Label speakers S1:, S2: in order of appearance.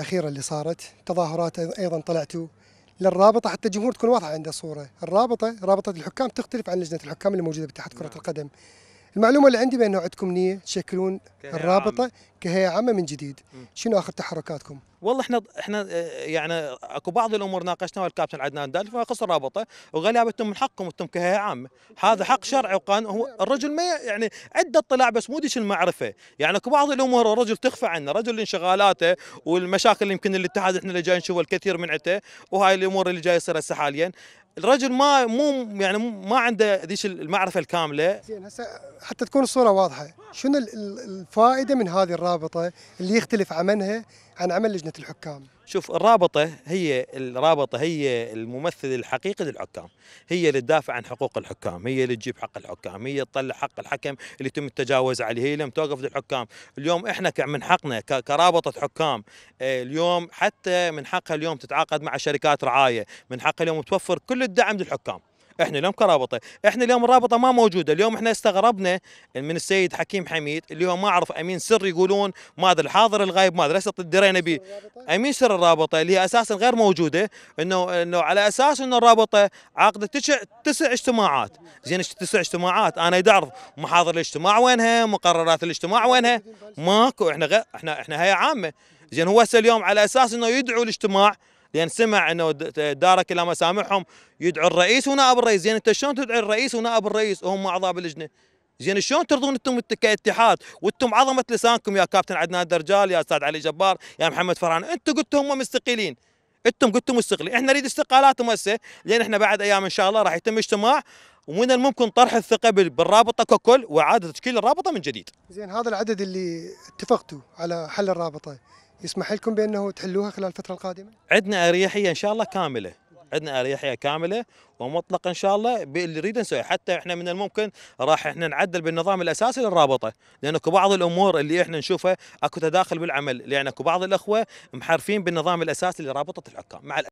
S1: الأخيرة اللي صارت تظاهرات أيضا طلعتوا للرابطة حتى الجمهور تكون واضحة عنده صورة الرابطة رابطة الحكام تختلف عن لجنة الحكام اللي موجودة باتحاد كرة نعم. القدم المعلومه اللي عندي بانه عندكم نيه تشكلون الرابطه كهيئه عامه من جديد شنو اخر تحركاتكم
S2: والله احنا احنا آه، يعني اكو بعض الامور ناقشناها الكابتن عدنان دال يخص الرابطه وغالبا انتم من حقكم انتم كهيئه عامه هذا حق شرعي وقانون هو الرجل ما يعني عنده اطلاع بس مو ديش المعرفه يعني اكو بعض الامور الرجل تخفى عنه رجل انشغالاته والمشاكل يمكن الاتحاد احنا اللي جاي نشوفها الكثير من عته وهاي الامور اللي جاي يصير هسه حاليا الرجل ما مو يعني ما عنده ذيش المعرفه الكامله زين هسه حتى تكون الصوره واضحه
S1: شنو الفائده من هذه الرابطه اللي يختلف عملها عن عمل لجنه الحكام
S2: شوف الرابطه هي الرابطه هي الممثل الحقيقي للحكام، هي اللي تدافع عن حقوق الحكام، هي اللي تجيب حق الحكام، هي اللي تطلع حق الحكم اللي يتم التجاوز عليه، هي اللي توقف للحكام، اليوم احنا من حقنا كرابطه حكام آه، اليوم حتى من حقها اليوم تتعاقد مع شركات رعايه، من حقها اليوم توفر كل الدعم للحكام. احنا اليوم كرابطه احنا اليوم الرابطه ما موجوده اليوم احنا استغربنا من السيد حكيم حميد اللي هو ما اعرف امين سر يقولون ما ادري الحاضر الغايب ما ادري هسه درينا به امين سر الرابطه اللي هي اساسا غير موجوده انه انه على اساس انه الرابطه عقدت تسع اجتماعات زين تسع اجتماعات انا اذا اعرف محاضر الاجتماع وينها مقررات الاجتماع وينها ماكو احنا غ... احنا احنا هي عامه زين هو هسه اليوم على اساس انه يدعو الاجتماع لان سمع انه دارك الى مسامعهم يدعو الرئيس ونائب الرئيس زين انت شلون تدعي الرئيس ونائب الرئيس وهم اعضاء باللجنه زين شلون ترضون انتم كاتحاد وانتم عظمه لسانكم يا كابتن عدنان درجال يا استاذ علي جبار يا محمد فرحان انتم قلتوا هم مستقيلين انتم قلتوا مستقلين احنا نريد استقالاتهم هسه لان احنا بعد ايام ان شاء الله راح يتم اجتماع ومن الممكن طرح الثقه بالرابطه ككل واعاده تشكيل الرابطه من جديد.
S1: زين هذا العدد اللي اتفقتوا على حل الرابطه يسمح لكم بانه تحلوها خلال الفتره القادمه؟
S2: عندنا اريحيه ان شاء الله كامله، عندنا اريحيه كامله ومطلقه ان شاء الله باللي نريد نسويه، حتى احنا من الممكن راح احنا نعدل بالنظام الاساسي للرابطه، لان اكو بعض الامور اللي احنا نشوفها اكو تداخل بالعمل، لان اكو بعض الاخوه محرفين بالنظام الاساسي لرابطه الحكام مع